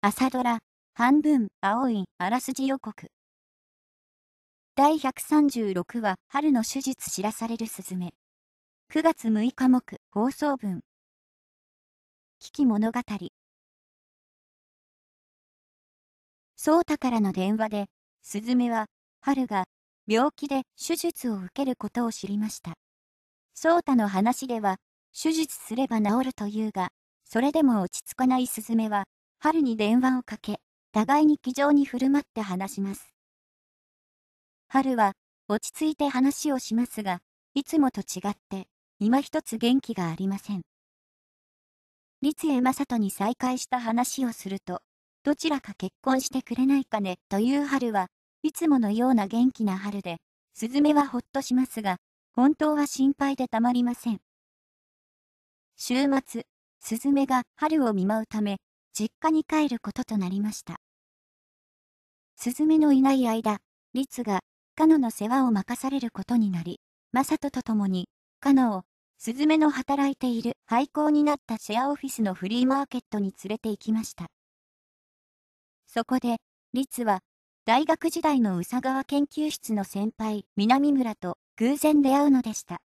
朝ドラ、半分、青い、あらすじ予告。第136話、春の手術知らされるすずめ。9月6日目放送分。危機物語。蒼太からの電話で、すずめは、春が、病気で手術を受けることを知りました。蒼太の話では、手術すれば治るというが、それでも落ち着かないすずめは、春に電話をかけ、互いに気丈に振る舞って話します。春は、落ち着いて話をしますが、いつもと違って、今一つ元気がありません。立江正人に再会した話をすると、どちらか結婚してくれないかね、という春はいつものような元気な春で、スズメはほっとしますが、本当は心配でたまりません。週末、スズメが春を見舞うため、実家に帰ることとなりました。雀のいない間、律が、カノの世話を任されることになり、マサトと共に、カノを、スズメの働いている廃校になったシェアオフィスのフリーマーケットに連れて行きました。そこで、律は、大学時代の宇佐川研究室の先輩、南村と偶然出会うのでした。